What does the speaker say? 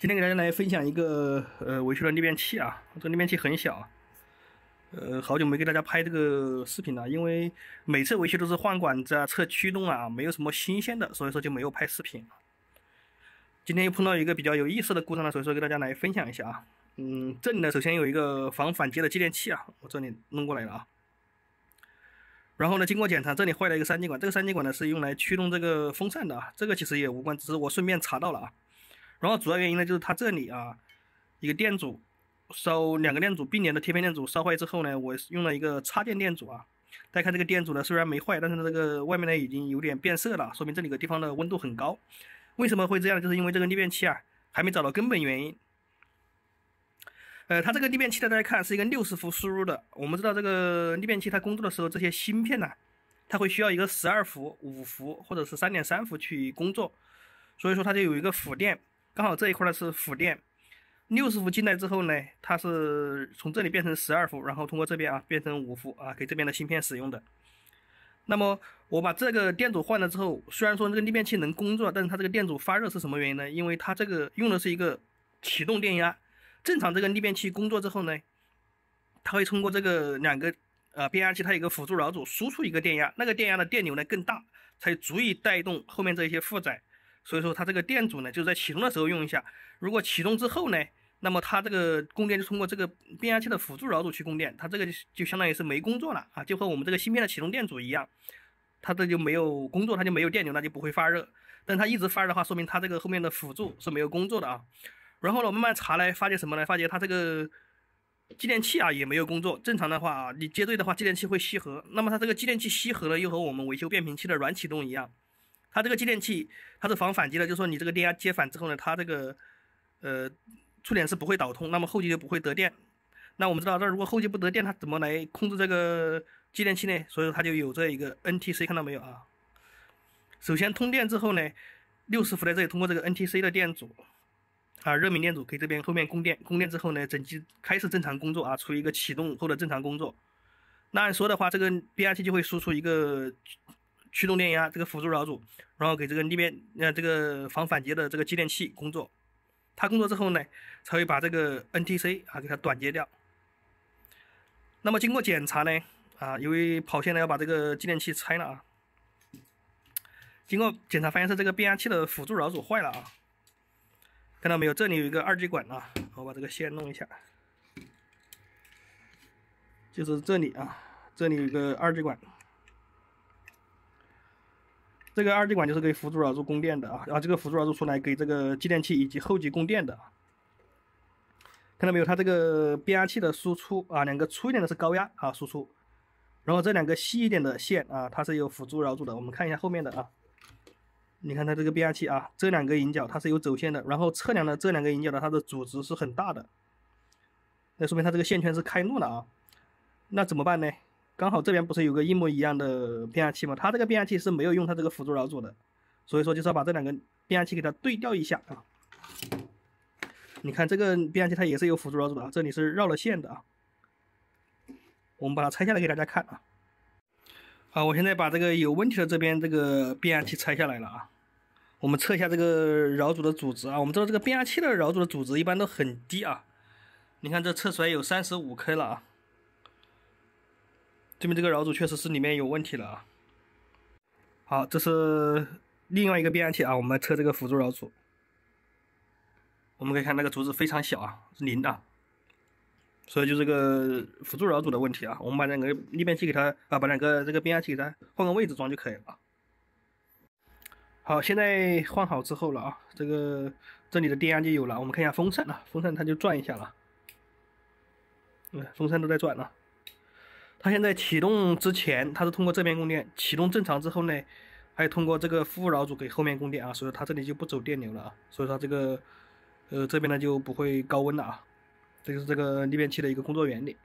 今天给大家来分享一个呃维修的逆变器啊，这个逆变器很小，呃，好久没给大家拍这个视频了，因为每次维修都是换管子啊、测驱动啊，没有什么新鲜的，所以说就没有拍视频今天又碰到一个比较有意思的故障了，所以说给大家来分享一下啊。嗯，这里呢首先有一个防反接的继电器啊，我这里弄过来了啊。然后呢，经过检查，这里坏了一个三极管，这个三极管呢是用来驱动这个风扇的啊，这个其实也无关，只是我顺便查到了啊。然后主要原因呢，就是它这里啊，一个电阻烧，两个电阻并联的贴片电阻烧坏之后呢，我用了一个插电电阻啊。大家看这个电阻呢，虽然没坏，但是这个外面呢已经有点变色了，说明这里个地方的温度很高。为什么会这样？就是因为这个逆变器啊，还没找到根本原因。呃，它这个逆变器呢，大家看是一个六十伏输入的。我们知道这个逆变器它工作的时候，这些芯片呢，它会需要一个十二伏、五伏或者是三点三伏去工作，所以说它就有一个辅电。刚好这一块呢是辅电，六十伏进来之后呢，它是从这里变成十二伏，然后通过这边啊变成五伏啊，给这边的芯片使用的。那么我把这个电阻换了之后，虽然说这个逆变器能工作，但是它这个电阻发热是什么原因呢？因为它这个用的是一个启动电压，正常这个逆变器工作之后呢，它会通过这个两个呃变压器，它一个辅助绕组输出一个电压，那个电压的电流呢更大，才足以带动后面这些负载。所以说它这个电阻呢，就是在启动的时候用一下。如果启动之后呢，那么它这个供电就通过这个变压器的辅助绕组去供电，它这个就就相当于是没工作了啊，就和我们这个芯片的启动电阻一样，它这就没有工作，它就没有电流，那就不会发热。但它一直发热的话，说明它这个后面的辅助是没有工作的啊。然后呢，慢慢查来发觉什么呢？发觉它这个继电器啊也没有工作。正常的话啊，你接对的话，继电器会吸合。那么它这个继电器吸合了，又和我们维修变频器的软启动一样。它这个继电器它是防反击的，就说你这个电压接反之后呢，它这个呃触点是不会导通，那么后期就不会得电。那我们知道这如果后期不得电，它怎么来控制这个继电器呢？所以它就有这一个 NTC，看到没有啊？首先通电之后呢，六十伏在这里通过这个 NTC 的电阻啊热敏电阻，给这边后面供电。供电之后呢，整机开始正常工作啊，处于一个启动后的正常工作。那按说的话，这个变压器就会输出一个。驱动电压这个辅助绕组，然后给这个逆变呃这个防反接的这个继电器工作，它工作之后呢，才会把这个 NTC 啊给它短接掉。那么经过检查呢，啊，由于跑线呢要把这个继电器拆了啊，经过检查发现是这个变压器的辅助绕组坏了啊，看到没有？这里有一个二极管啊，我把这个线弄一下，就是这里啊，这里有个二极管。这个二极管就是给辅助绕组供电的啊，然后这个辅助绕组出来给这个继电器以及后级供电的看到没有，它这个变压器的输出啊，两个粗一点的是高压啊输出，然后这两个细一点的线啊，它是有辅助绕组的。我们看一下后面的啊，你看它这个变压器啊，这两个引脚它是有走线的，然后测量的这两个引脚的它的阻值是很大的，那说明它这个线圈是开路的啊，那怎么办呢？刚好这边不是有个一模一样的变压器吗？它这个变压器是没有用它这个辅助绕组的，所以说就是要把这两个变压器给它对调一下啊。你看这个变压器它也是有辅助绕组的啊，这里是绕了线的啊。我们把它拆下来给大家看啊。啊，我现在把这个有问题的这边这个变压器拆下来了啊。我们测一下这个绕组的阻值啊，我们知道这个变压器的绕组的阻值一般都很低啊。你看这测出来有三十五 k 了啊。证明这个绕组确实是里面有问题了啊。好，这是另外一个变压器啊，我们来测这个辅助绕组。我们可以看那个阻值非常小啊，是零的，所以就这个辅助绕组的问题啊，我们把两个逆变器给它啊，把两个这个变压器给它换个位置装就可以了。好，现在换好之后了啊，这个这里的电压就有了，我们看一下风扇啊，风扇它就转一下了，嗯，风扇都在转了。它现在启动之前，它是通过这边供电；启动正常之后呢，还有通过这个副绕组给后面供电啊，所以它这里就不走电流了啊，所以它这个呃这边呢就不会高温了啊。这就是这个逆变器的一个工作原理。